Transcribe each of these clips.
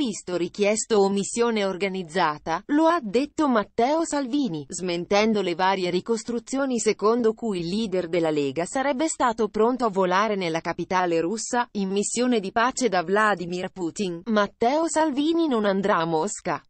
visto richiesto o missione organizzata, lo ha detto Matteo Salvini, smentendo le varie ricostruzioni secondo cui il leader della Lega sarebbe stato pronto a volare nella capitale russa, in missione di pace da Vladimir Putin. Matteo Salvini non andrà a Mosca.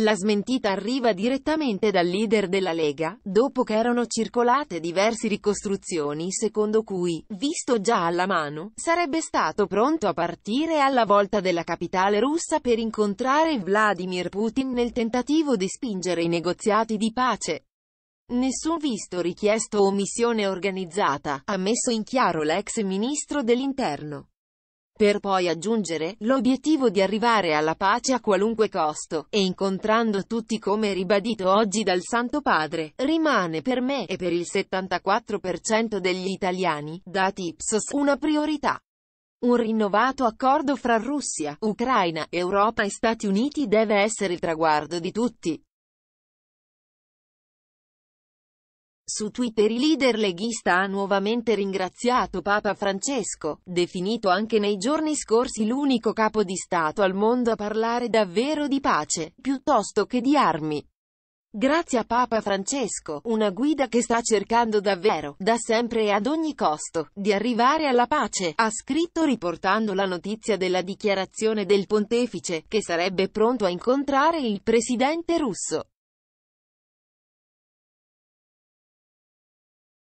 La smentita arriva direttamente dal leader della Lega, dopo che erano circolate diverse ricostruzioni secondo cui, visto già alla mano, sarebbe stato pronto a partire alla volta della capitale russa per incontrare Vladimir Putin nel tentativo di spingere i negoziati di pace. Nessun visto richiesto o missione organizzata, ha messo in chiaro l'ex ministro dell'interno per poi aggiungere l'obiettivo di arrivare alla pace a qualunque costo, e incontrando tutti come ribadito oggi dal Santo Padre, rimane per me e per il 74% degli italiani, dati Ipsos, una priorità. Un rinnovato accordo fra Russia, Ucraina, Europa e Stati Uniti deve essere il traguardo di tutti. Su Twitter il leader leghista ha nuovamente ringraziato Papa Francesco, definito anche nei giorni scorsi l'unico capo di Stato al mondo a parlare davvero di pace, piuttosto che di armi. Grazie a Papa Francesco, una guida che sta cercando davvero, da sempre e ad ogni costo, di arrivare alla pace, ha scritto riportando la notizia della dichiarazione del pontefice, che sarebbe pronto a incontrare il presidente russo.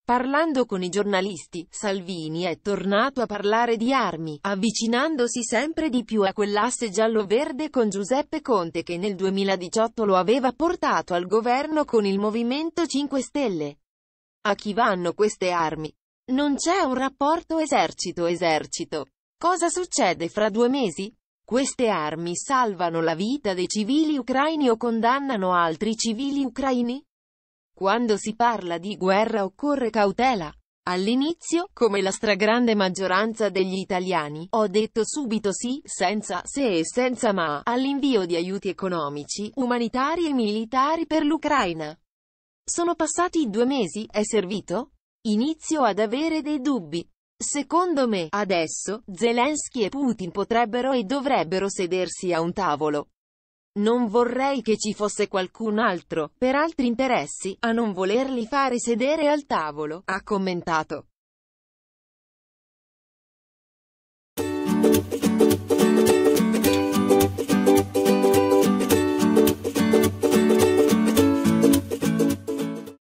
Parlando con i giornalisti, Salvini è tornato a parlare di armi, avvicinandosi sempre di più a quell'asse giallo-verde con Giuseppe Conte che nel 2018 lo aveva portato al governo con il Movimento 5 Stelle. A chi vanno queste armi? Non c'è un rapporto esercito-esercito. Cosa succede fra due mesi? Queste armi salvano la vita dei civili ucraini o condannano altri civili ucraini? Quando si parla di guerra occorre cautela. All'inizio, come la stragrande maggioranza degli italiani, ho detto subito sì, senza se e senza ma, all'invio di aiuti economici, umanitari e militari per l'Ucraina. Sono passati due mesi, è servito? Inizio ad avere dei dubbi. Secondo me, adesso, Zelensky e Putin potrebbero e dovrebbero sedersi a un tavolo. Non vorrei che ci fosse qualcun altro, per altri interessi, a non volerli fare sedere al tavolo, ha commentato.